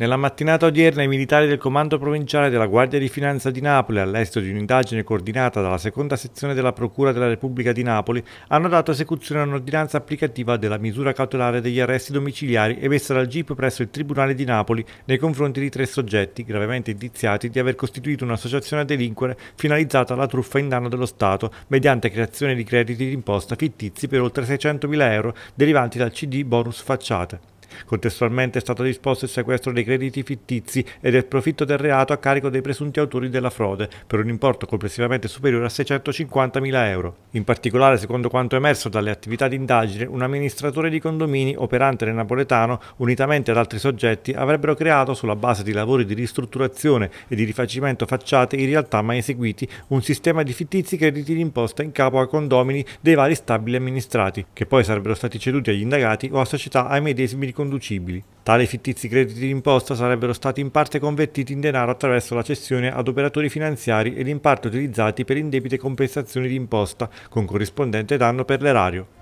Nella mattinata odierna i militari del Comando Provinciale della Guardia di Finanza di Napoli, all'esito di un'indagine coordinata dalla seconda sezione della Procura della Repubblica di Napoli, hanno dato esecuzione a un'ordinanza applicativa della misura cautelare degli arresti domiciliari emessa dal GIP presso il Tribunale di Napoli nei confronti di tre soggetti gravemente indiziati di aver costituito un'associazione a delinquere finalizzata alla truffa in danno dello Stato mediante creazione di crediti d'imposta fittizi per oltre 600.000 euro derivanti dal CD bonus facciate. Contestualmente è stato disposto il sequestro dei crediti fittizi e del profitto del reato a carico dei presunti autori della frode, per un importo complessivamente superiore a 650.000 euro. In particolare, secondo quanto emerso dalle attività di indagine, un amministratore di condomini operante nel napoletano, unitamente ad altri soggetti, avrebbero creato, sulla base di lavori di ristrutturazione e di rifacimento facciate in realtà mai eseguiti, un sistema di fittizi crediti d'imposta in capo a condomini dei vari stabili amministrati, che poi sarebbero stati ceduti agli indagati o a società ai medesimi di condomini riconducibili. Tali fittizi crediti d'imposta sarebbero stati in parte convertiti in denaro attraverso la cessione ad operatori finanziari ed in parte utilizzati per indebite compensazioni di imposta, con corrispondente danno per l'erario.